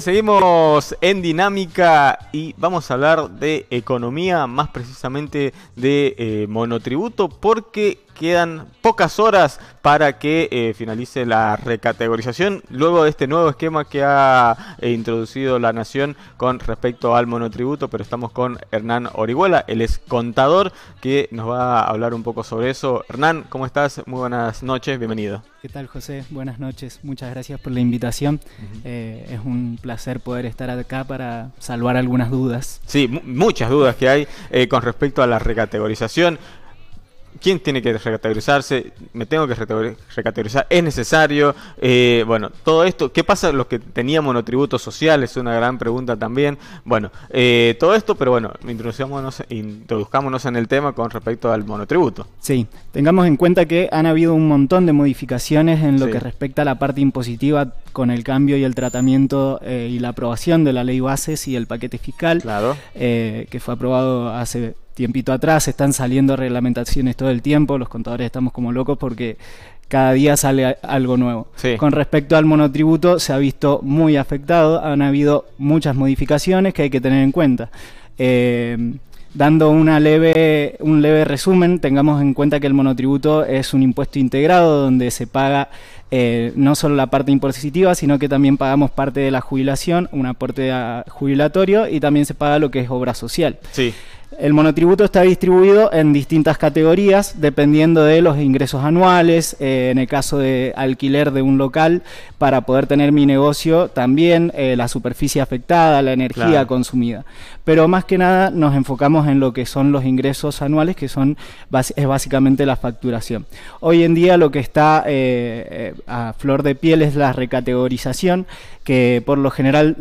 Seguimos en dinámica y vamos a hablar de economía, más precisamente de eh, monotributo, porque quedan pocas horas para que eh, finalice la recategorización luego de este nuevo esquema que ha eh, introducido la Nación con respecto al monotributo, pero estamos con Hernán Orihuela, el es contador que nos va a hablar un poco sobre eso. Hernán, ¿cómo estás? Muy buenas noches, bienvenido. ¿Qué tal José? Buenas noches, muchas gracias por la invitación. Eh, es un placer poder estar acá para salvar algunas dudas. Sí, muchas dudas que hay con respecto a la recategorización quién tiene que recategorizarse, me tengo que recategorizar, es necesario, eh, bueno, todo esto, ¿qué pasa los que tenían monotributos sociales? Es Una gran pregunta también, bueno, eh, todo esto, pero bueno, introduzcámonos, introduzcámonos en el tema con respecto al monotributo. Sí, tengamos en cuenta que han habido un montón de modificaciones en lo que respecta a la parte impositiva con el cambio y el tratamiento eh, y la aprobación de la ley bases y el paquete fiscal, eh, que fue aprobado hace tiempito atrás, están saliendo reglamentaciones todo el tiempo, los contadores estamos como locos porque cada día sale algo nuevo. Con respecto al monotributo, se ha visto muy afectado, han habido muchas modificaciones que hay que tener en cuenta. Eh, dando una leve, un leve resumen, tengamos en cuenta que el monotributo es un impuesto integrado donde se paga eh, no solo la parte impositiva, sino que también pagamos parte de la jubilación, un aporte ah, jubilatorio y también se paga lo que es obra social. El monotributo está distribuido en distintas categorías dependiendo de los ingresos anuales. Eh, en el caso de alquiler de un local, para poder tener mi negocio, también eh, la superficie afectada, la energía consumida. Pero más que nada nos enfocamos en lo que son los ingresos anuales, que son es básicamente la facturación. Hoy en día lo que está a flor de piel es la recategorización, que por lo general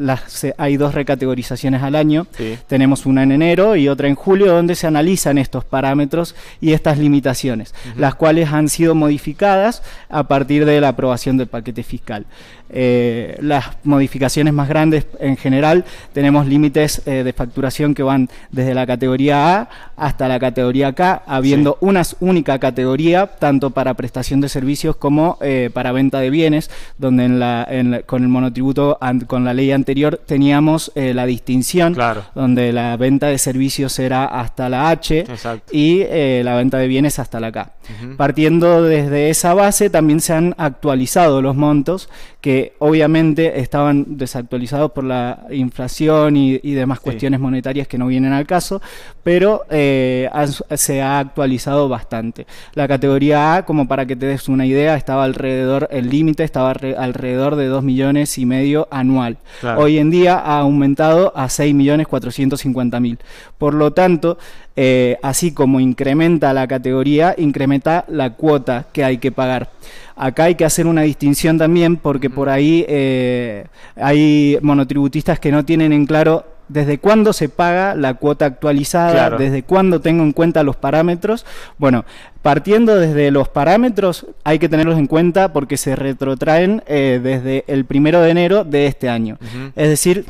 hay dos recategorizaciones al año. Tenemos una en enero y otra en julio, donde se analizan estos parámetros y estas limitaciones, las cuales han sido modificadas a partir de la aprobación del paquete fiscal. Eh, las modificaciones más grandes en general tenemos límites eh, de facturación que van desde la categoría A hasta la categoría K, habiendo una única categoría tanto para prestación de servicios como eh, para venta de bienes, donde la, con el monotributo, con la ley anterior, teníamos la distinción, donde la venta de servicios era hasta la H y la venta de bienes hasta la K. Partiendo desde esa base, también se han actualizado los montos, que obviamente estaban desactualizados por la inflación y, demás cuestiones monetarias que no vienen al caso, pero eh, se ha actualizado bastante. La categoría A, como para que te des una idea, estaba alrededor, el límite estaba alrededor de 2 millones y medio anual. Hoy en día ha aumentado a 6 millones 450 mil. Por lo tanto, eh, así como incrementa la categoría, incrementa la cuota que hay que pagar. Acá hay que hacer una distinción también porque por ahí eh, hay monotributistas que no tienen en claro desde cuándo se paga la cuota actualizada, desde cuándo tengo en cuenta los parámetros. Bueno, partiendo desde los parámetros, hay que tenerlos en cuenta porque se retrotraen eh, desde el primero de enero de este año. Es decir,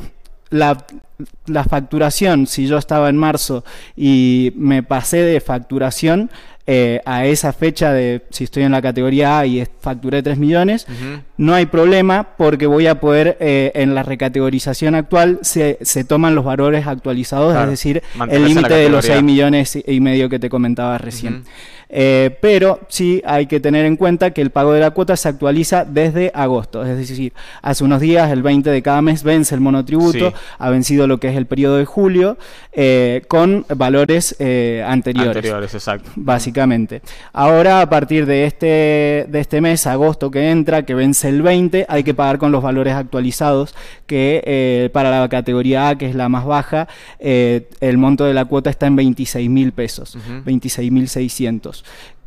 la, la facturación, si yo estaba en marzo y me pasé de facturación eh, a esa fecha de si estoy en la categoría A y facturé 3 millones, no hay problema porque voy a poder, eh, en la recategorización actual, se, toman los valores actualizados, es decir, el límite de los 6 millones y medio que te comentaba recién. Eh, pero sí hay que tener en cuenta que el pago de la cuota se actualiza desde agosto, es decir, hace unos días, el 20 de cada mes, vence el monotributo, ha vencido lo que es el periodo de julio eh, con valores eh, anteriores. Anteriores, exacto. Básicamente. Ahora, a partir de este, de este mes, agosto que entra, que vence el 20, hay que pagar con los valores actualizados, que eh, para la categoría A, que es la más baja, el monto de la cuota está en 26 mil pesos, 26.600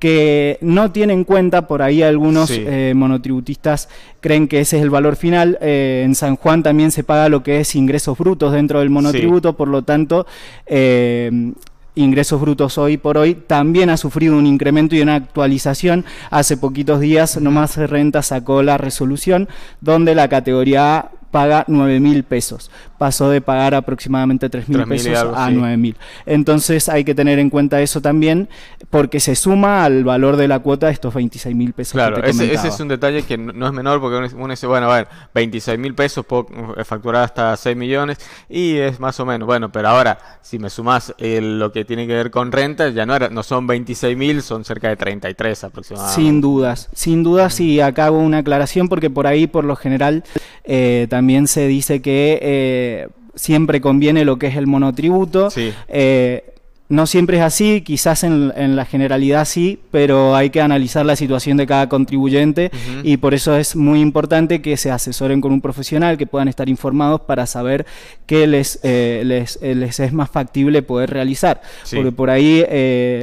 que no tienen en cuenta, por ahí algunos eh, monotributistas creen que ese es el valor final. Eh, en San Juan también se paga lo que es ingresos brutos dentro del monotributo, por lo tanto... Eh, ingresos brutos hoy por hoy también ha sufrido un incremento y una actualización. Hace poquitos días nomás renta sacó la resolución donde la categoría A paga 9 mil pesos pasó de pagar aproximadamente 3.000 mil pesos a 9.000. mil. Entonces hay que tener en cuenta eso también porque se suma al valor de la cuota de estos 26 mil pesos. Claro, ese, es un detalle que no es menor porque uno dice, bueno, a ver, 26 mil pesos puedo eh, facturar hasta 6 millones y es más o menos, bueno, pero ahora si me sumas eh, lo que tiene que ver con rentas, ya no, no son 26.000, son cerca de 33 aproximadamente. Sin dudas, sin dudas y acabo una aclaración porque por ahí por lo general eh, también se dice que siempre conviene lo que es el monotributo. Eh, no siempre es así, quizás en, la generalidad sí, pero hay que analizar la situación de cada contribuyente y por eso es muy importante que se asesoren con un profesional, que puedan estar informados para saber qué les, eh, eh, es más factible poder realizar. Porque por ahí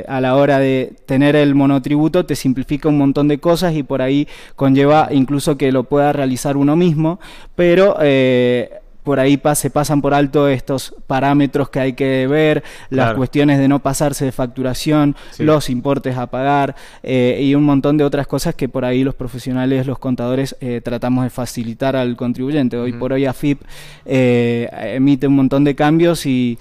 a la hora de tener el monotributo te simplifica un montón de cosas y por ahí conlleva incluso que lo pueda realizar uno mismo, pero... Eh, por ahí se pasan por alto estos parámetros que hay que ver, las cuestiones de no pasarse de facturación, los importes a pagar eh, y un montón de otras cosas que por ahí los profesionales, los contadores, eh, tratamos de facilitar al contribuyente. Hoy por hoy AFIP eh, emite un montón de cambios y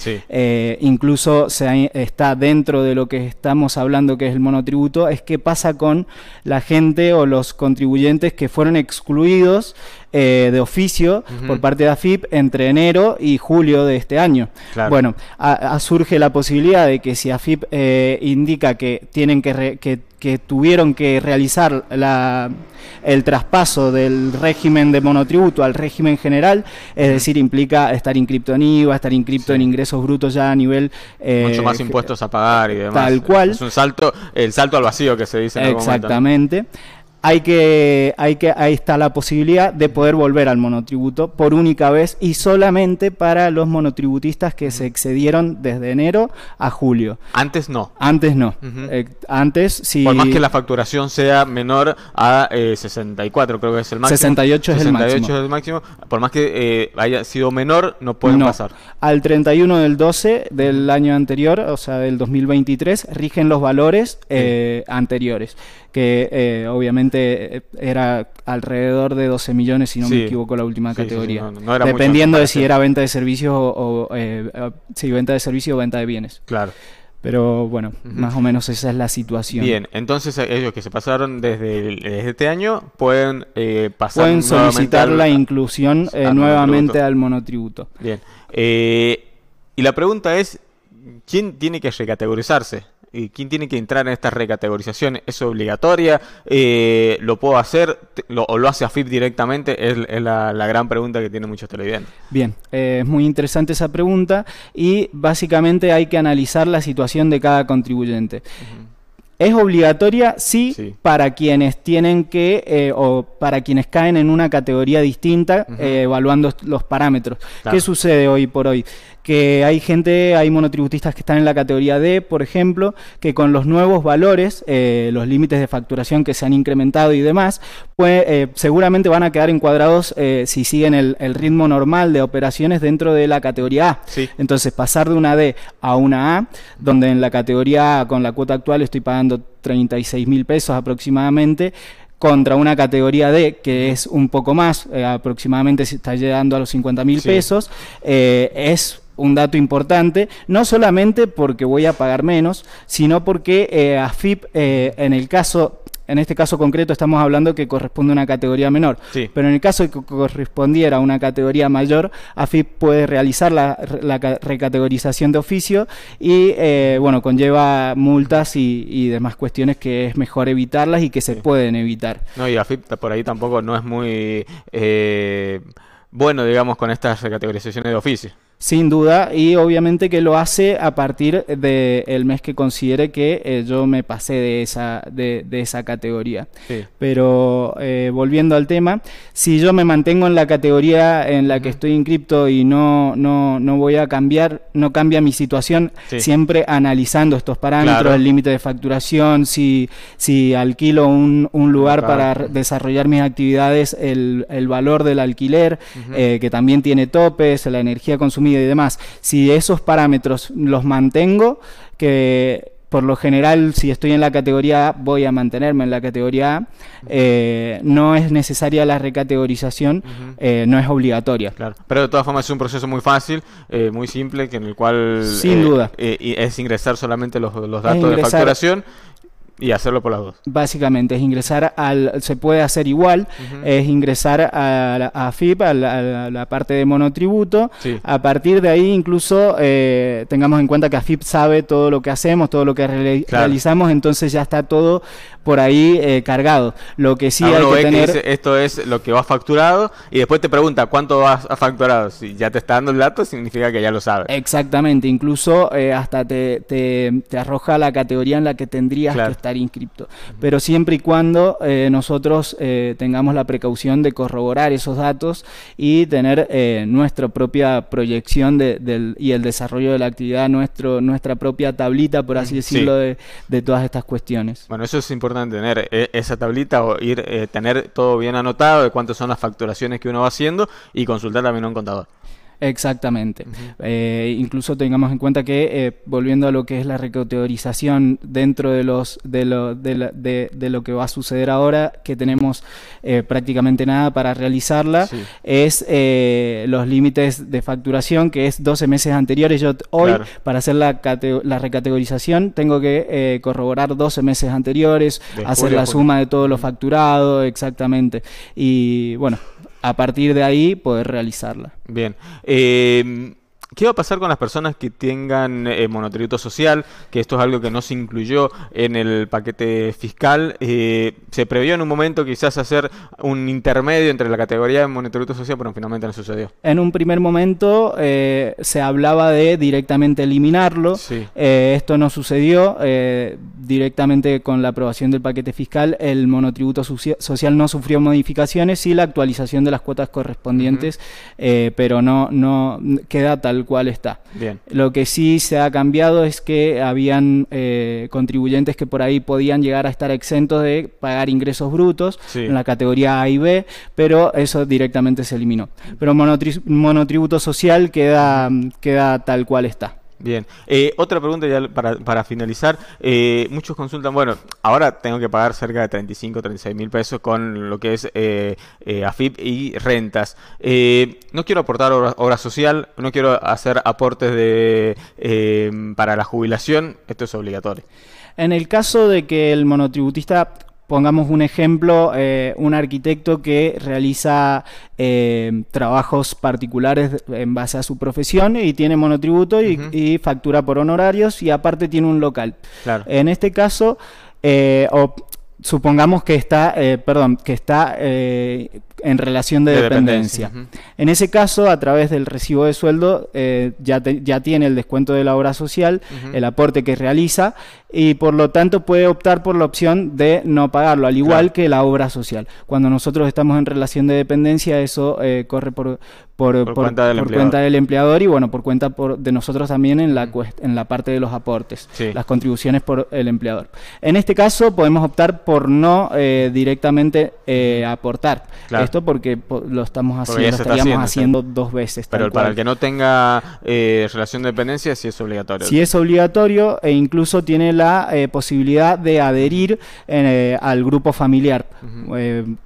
incluso se, está dentro de lo que estamos hablando que es el monotributo, es qué pasa con la gente o los contribuyentes que fueron excluidos eh, de oficio por parte de AFIP entre enero y julio de este año. Bueno, surge la posibilidad de que si AFIP eh, indica que tienen que, que, tuvieron que realizar el traspaso del régimen de monotributo al régimen general, es decir, implica estar inscripto en IVA, estar inscripto en ingresos brutos ya a nivel... Eh, Mucho más impuestos a pagar y demás. Tal cual. Es un salto, el salto al vacío que se dice. Exactamente hay que, hay que, ahí está la posibilidad de poder volver al monotributo por única vez y solamente para los monotributistas que se excedieron desde enero a julio. Antes no. Antes no. Eh, antes sí. Por más que la facturación sea menor a 64, eh, creo que es el máximo. 68 es el máximo. es el máximo. Por más que eh, haya sido menor, no pueden pasar. Al 31 del 12 del año anterior, o sea, del 2023, rigen los valores anteriores que eh, obviamente eh, era alrededor de 12 millones, si no me equivoco, la última categoría. Dependiendo de si era venta de servicios o, eh, si venta de servicios o venta de bienes. Claro. Pero bueno, más o menos esa es la situación. Bien, entonces ellos que se pasaron desde, este año pueden pasar. Pueden solicitar la inclusión nuevamente al monotributo. Bien. y la pregunta es: ¿quién tiene que recategorizarse? ¿Quién tiene que entrar en esta recategorización? ¿Es obligatoria? Eh, ¿Lo puedo hacer? ¿O lo hace AFIP directamente? Es, la, gran pregunta que tiene muchos televidentes. Bien, eh, es muy interesante esa pregunta y básicamente hay que analizar la situación de cada contribuyente. Es obligatoria, sí, para quienes tienen que, eh, o para quienes caen en una categoría distinta, evaluando los parámetros. ¿Qué sucede hoy por hoy? que hay gente, hay monotributistas que están en la categoría D, por ejemplo, que con los nuevos valores, eh, los límites de facturación que se han incrementado y demás, pues eh, seguramente van a quedar encuadrados eh, si siguen el, ritmo normal de operaciones dentro de la categoría A. Entonces, pasar de una D a una A, donde en la categoría A con la cuota actual estoy pagando 36 mil pesos aproximadamente, contra una categoría D que es un poco más, aproximadamente se está llegando a los 50 mil pesos, es un dato importante, no solamente porque voy a pagar menos, sino porque eh, AFIP, eh, en el caso en este caso concreto estamos hablando que corresponde a una categoría menor. Pero en el caso que correspondiera a una categoría mayor, AFIP puede realizar la, recategorización de oficio y, eh, bueno, conlleva multas y, demás cuestiones que es mejor evitarlas y que se pueden evitar. No, y AFIP por ahí tampoco no es muy bueno, digamos, con estas recategorizaciones de oficio. Sin duda, y obviamente que lo hace a partir del el mes que considere que eh, yo me pasé de esa, de, esa categoría. Pero eh, volviendo al tema, si yo me mantengo en la categoría en la que estoy en cripto y no, no, no voy a cambiar, no cambia mi situación, siempre analizando estos parámetros, el límite de facturación, si, si alquilo un, un lugar para desarrollar mis actividades, el, el valor del alquiler, eh, que también tiene topes, la energía consumida y demás, si esos parámetros los mantengo, que por lo general, si estoy en la categoría A, voy a mantenerme en la categoría A. Eh, no es necesaria la recategorización, eh, no es obligatoria. Claro. Pero de todas formas es un proceso muy fácil, eh, muy simple, que en el cual... Sin duda. es ingresar solamente los, los datos de facturación y hacerlo por las dos. Básicamente, es ingresar al. Se puede hacer igual, es ingresar a, a a la, parte de monotributo. A partir de ahí, incluso eh, tengamos en cuenta que AFIP sabe todo lo que hacemos, todo lo que realizamos, entonces ya está todo por ahí eh, cargado, Lo que sí ah, que tener... esto es lo que va facturado y después te pregunta cuánto vas a facturado. Si ya te está dando el dato, significa que ya lo sabes. Exactamente, incluso eh, hasta te, te, arroja la categoría en la que tendrías que estar inscripto. Pero siempre y cuando eh, nosotros tengamos la precaución de corroborar esos datos y tener nuestra propia proyección de, del, y el desarrollo de la actividad, nuestro, nuestra propia tablita, por así decirlo, de, de todas estas cuestiones. Bueno, eso es importante importante tener eh, esa tablita o ir eh, tener todo bien anotado de cuántas son las facturaciones que uno va haciendo y consultar también a un contador. Exactamente. Eh, incluso tengamos en cuenta que, eh, volviendo a lo que es la recategorización dentro de, los, de, lo, de, lo que va a suceder ahora, que tenemos eh, prácticamente nada para realizarla, es los límites de facturación, que es 12 meses anteriores. Yo hoy, para hacer la, la, recategorización, tengo que corroborar 12 meses anteriores, hacer la suma de todo lo facturado, exactamente. Y bueno, a partir de ahí poder realizarla. Bien. Em, ¿Qué va a pasar con las personas que tengan eh, monotributo social? Que esto es algo que no se incluyó en el paquete fiscal. Eh, se previó en un momento quizás hacer un intermedio entre la categoría de monotributo social, pero finalmente no sucedió. En un primer momento eh, se hablaba de directamente eliminarlo. esto no sucedió. directamente con la aprobación del paquete fiscal, el monotributo social no sufrió modificaciones y la actualización de las cuotas correspondientes, pero no, no queda tal cual está. Bien. Lo que sí se ha cambiado es que habían eh, contribuyentes que por ahí podían llegar a estar exentos de pagar ingresos brutos en la categoría A y B, pero eso directamente se eliminó. Pero monotributo social queda, queda tal cual está. Bien, eh, otra pregunta ya para, para finalizar. Eh, muchos consultan, bueno, ahora tengo que pagar cerca de 35, 36 mil pesos con lo que es eh, eh, AFIP y rentas. no quiero aportar obra, social, no quiero hacer aportes de, para la jubilación, esto es obligatorio. En el caso de que el monotributista Pongamos un ejemplo, eh, un arquitecto que realiza eh, trabajos particulares en base a su profesión y tiene monotributo y, factura por honorarios y aparte tiene un local. En este caso, eh, supongamos que está, perdón, que está en relación de, dependencia. En ese caso, a través del recibo de sueldo, eh, ya, tiene el descuento de la obra social, el aporte que realiza, y por lo tanto puede optar por la opción de no pagarlo, al igual que la obra social. Cuando nosotros estamos en relación de dependencia, eso eh, corre por, por, cuenta, del empleador y bueno, por cuenta de nosotros también en la, en la parte de los aportes, las contribuciones por el empleador. En este caso podemos optar por no eh, directamente aportar. Claro porque lo estamos haciendo, estaríamos haciendo, dos veces. Pero para el que no tenga eh, relación de dependencia, sí es obligatorio. Sí es obligatorio e incluso tiene la eh, posibilidad de adherir eh, al grupo familiar,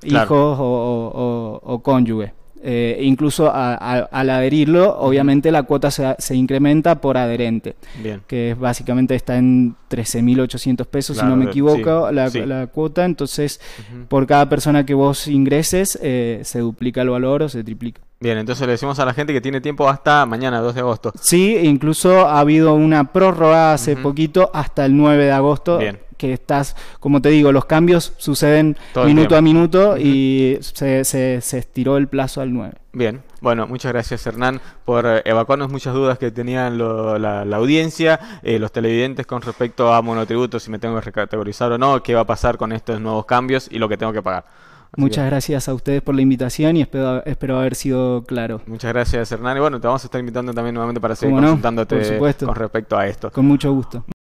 hijos o cónyuge. Eh, incluso al adherirlo, obviamente la cuota se, incrementa por adherente, que es, básicamente está en 13.800 pesos, si no me equivoco, la, cuota. Entonces, por cada persona que vos ingreses, eh, se duplica el valor o se triplica. Bien, entonces le decimos a la gente que tiene tiempo hasta mañana, 2 de agosto. Sí, incluso ha habido una prórroga hace poquito hasta el 9 de agosto. Bien que estás, como te digo, los cambios suceden minuto a minuto y se, estiró el plazo al 9. Bien, bueno, muchas gracias Hernán por eh, evacuarnos muchas dudas que tenían la, audiencia, eh, los televidentes con respecto a monotributos, si me tengo que recategorizar o no, qué va a pasar con estos nuevos cambios y lo que tengo que pagar. Muchas gracias a ustedes por la invitación y espero, espero, haber sido claro. Muchas gracias, Hernán. Y bueno, te vamos a estar invitando también nuevamente para seguir consultándote con respecto a esto. Con mucho gusto.